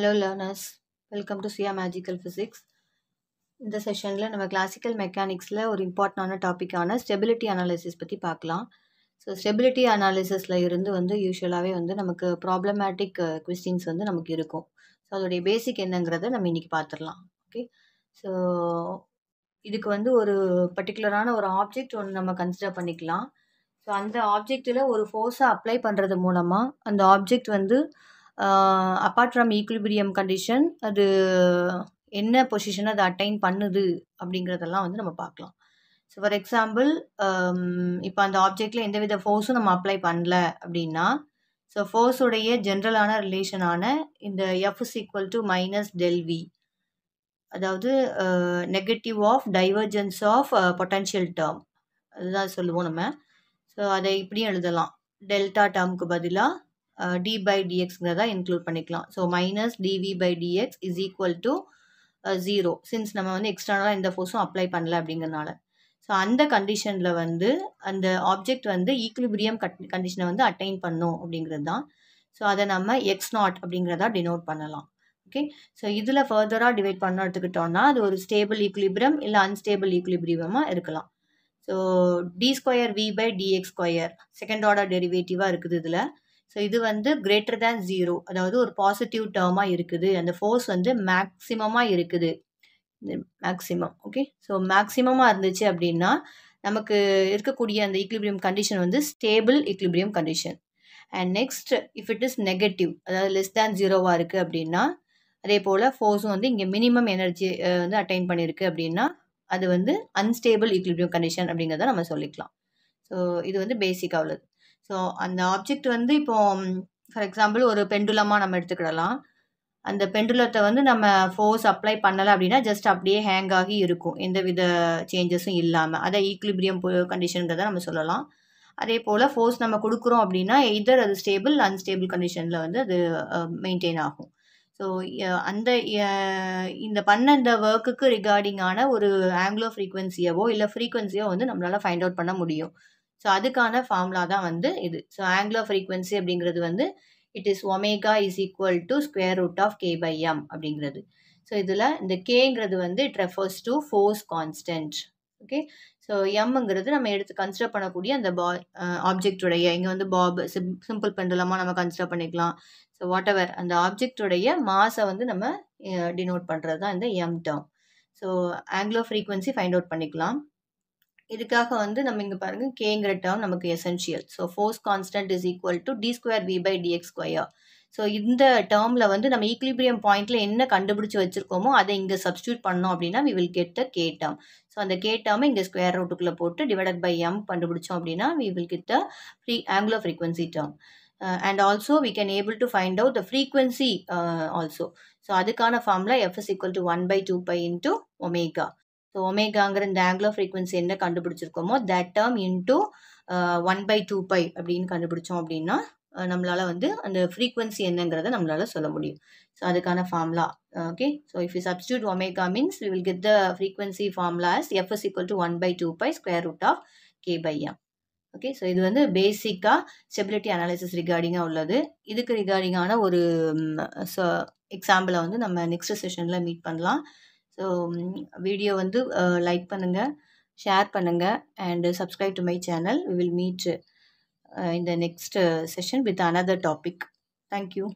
hello learners welcome to Siya magical physics இந்த செஷனில் நம்ம கிளாசிக்கல் மெக்கானிக்ஸில் ஒரு இம்பார்ட்டண்டான டாப்பிக்கான ஸ்டெபிலிட்டி அனாலிசிஸ் பற்றி பார்க்கலாம் ஸோ ஸ்டெபிலிட்டி அனாலிசிஸில் இருந்து வந்து யூஸ்வலாகவே வந்து நமக்கு ப்ராப்ளமேட்டிக் கொஸ்டின்ஸ் uh, வந்து நமக்கு இருக்கும் ஸோ அதோடைய பேசிக் என்னங்கிறத நம்ம இன்றைக்கி பார்த்துடலாம் ஓகே ஸோ இதுக்கு வந்து ஒரு பர்டிகுலரான ஒரு ஆப்ஜெக்ட் ஒன்று நம்ம கன்சிடர் பண்ணிக்கலாம் ஸோ அந்த ஆப்ஜெக்டில் ஒரு ஃபோர்ஸை அப்ளை பண்ணுறது மூலமாக அந்த ஆப்ஜெக்ட் வந்து அப்பார்ட் ஃப்ரம் ஈக்குலிபிரியம் கண்டிஷன் அது என்ன பொசிஷனை அது அட்டைன் பண்ணுது அப்படிங்கிறதெல்லாம் வந்து நம்ம பார்க்கலாம் ஸோ ஃபார் எக்ஸாம்பிள் இப்போ அந்த ஆப்ஜெக்டில் எந்தவித ஃபோர்ஸும் நம்ம அப்ளை பண்ணல அப்படின்னா ஸோ ஃபோர்ஸுடைய ஜென்ரலான ரிலேஷனான இந்த F is equal to minus del V அதாவது negative of divergence of potential term அதுதான் சொல்லுவோம் நம்ம ஸோ அதை இப்படியும் எழுதலாம் டெல்டா டேர்முக்கு பதிலாக டி பை டிஎக்ஸ்ங்கிறதா இன்க்ளூட் பண்ணிக்கலாம் so minus DV by DX is equal to zero since நம்ம வந்து எக்ஸ்டர்னலாக எந்த ஃபோர்ஸும் அப்ளை பண்ணல அப்படிங்கிறனால ஸோ அந்த கண்டிஷனில் வந்து அந்த ஆப்ஜெக்ட் வந்து ஈக்குலிபிரியம் கட் கண்டிஷனை வந்து அட்டைன் பண்ணும் அப்படிங்கிறது தான் ஸோ அதை நம்ம எக்ஸ் நாட் அப்படிங்கிறதா டினோட் பண்ணலாம் ஓகே ஸோ இதில் ஃபர்தராக டிவைட் பண்ண எடுத்துக்கிட்டோம்னா அது ஒரு ஸ்டேபிள் ஈக்குலிபிரம் இல்லை அன்ஸ்டேபிள் ஈக்குலிபிரியமாக இருக்கலாம் so D square V by DX square second order டெரிவேட்டிவாக இருக்குது இதில் ஸோ இது வந்து கிரேட்டர் தேன் ஜீரோ அதாவது ஒரு பாசிட்டிவ் டேர்மாக இருக்குது அந்த ஃபோர்ஸ் வந்து மேக்ஸிமமாக இருக்குது மேக்ஸிமம் ஓகே ஸோ மேக்ஸிமமாக இருந்துச்சு அப்படின்னா நமக்கு இருக்கக்கூடிய அந்த ஈக்லிபிரியம் கண்டிஷன் வந்து stable equilibrium condition and next if it is negative அதாவது லெஸ் தேன் ஜீரோவாக இருக்குது அப்படின்னா அதே போல் ஃபோர்ஸும் வந்து இங்கே மினிமம் எனர்ஜி வந்து அட்டைன் பண்ணியிருக்கு அப்படின்னா அது வந்து அன்ஸ்டேபிள் ஈக்லிபிரியம் கண்டிஷன் அப்படிங்கிறத நம்ம சொல்லிக்கலாம் ஸோ இது வந்து பேசிக்காக உள்ளது ஸோ அந்த ஆப்ஜெக்ட் வந்து இப்போ ஃபார் எக்ஸாம்பிள் ஒரு பெண்டுலமாக நம்ம எடுத்துக்கிடலாம் அந்த பெண்டுலத்தை வந்து நம்ம ஃபோர்ஸ் அப்ளை பண்ணலை அப்படின்னா ஜஸ்ட் அப்படியே ஹேங் ஆகி இருக்கும் எந்த வித சேஞ்சஸும் இல்லாமல் அதை ஈக்குலிபிரியம் கண்டிஷன்கிறத நம்ம சொல்லலாம் அதே போல் ஃபோர்ஸ் நம்ம கொடுக்குறோம் அப்படின்னா எதர் அது ஸ்டேபிள் அன்ஸ்டேபிள் கண்டிஷனில் வந்து அது மெயின்டைன் ஆகும் ஸோ அந்த இந்த பண்ண இந்த ஒர்க்குக்கு ரிகார்டிங்கான ஒரு ஆங்கிலோ ஃப்ரீக்வன்சியவோ இல்லை ஃப்ரீக்வன்சியோ வந்து நம்மளால் ஃபைண்ட் அவுட் பண்ண முடியும் ஸோ அதுக்கான ஃபார்முலா தான் வந்து இது ஸோ ஆங்கிலோ ஃப்ரீக்வன்சி அப்படிங்கிறது வந்து it is omega is equal to square root of K by M அப்படிங்கிறது ஸோ இதில் இந்த கேங்கிறது வந்து it refers to force constant okay so எம்ங்கிறது நம்ம எடுத்து கன்சிடர் பண்ணக்கூடிய அந்த பா ஆப்ஜெக்டுடைய இங்கே வந்து பாப் சிம் சிம்பிள் பெண்டுலமாக நம்ம கன்சிடர் பண்ணிக்கலாம் ஸோ வாட் எவர் அந்த ஆப்ஜெக்டுடைய மாஸை வந்து நம்ம டினோட் uh, பண்ணுறது தான் இந்த M term so angular frequency find out பண்ணிக்கலாம் இதுக்காக வந்து நம்ம இங்கே பாருங்கள் கேங்கிற டேர்ம் நமக்கு essential so force constant is equal to D square V by DX square so இந்த டேர்மில் வந்து நம்ம ஈக்லிபிரியம் பாயிண்ட்டில் என்ன கண்டுபிடிச்சி வச்சுருக்கோமோ அதை இங்கே சப்ஸ்டியூட் பண்ணோம் அப்படின்னா we will get the K term so அந்த கே டேர்மை இங்கே ஸ்கொயர் ரூட்டுக்குள்ளே போட்டு டிவைடட் பை எம் கண்டுபிடிச்சோம் அப்படின்னா we will get the free angular frequency term and also we can able to find out the frequency also so அதுக்கான ஃபார்மில் F is equal to one by two pi into omega so ஒமேகாங்கிற இந்த angular frequency என்ன கண்டுபிடிச்சிருக்கோமோ that term into one by two pi அப்படின்னு கண்டுபிடிச்சோம் அப்படின்னா uh, நம்மளால் வந்து அந்த ஃப்ரீக்வன்சி என்னங்கிறத நம்மளால் சொல்ல முடியும் ஸோ அதுக்கான formula okay so if you substitute omega means we will get the frequency formulas F is equal to one by two pi square root of K by M okay so இது வந்து பேசிக்காக stability analysis ரிகார்டிங்காக உள்ளது இதுக்கு ரிகார்டிங்கான ஒரு எக்ஸாம்பிளை வந்து நம்ம next செஷனில் meet பண்ணலாம் ஸோ வீடியோ வந்து லைக் பண்ணுங்கள் ஷேர் பண்ணுங்கள் and subscribe to my channel we will meet இந்த next session with another topic thank you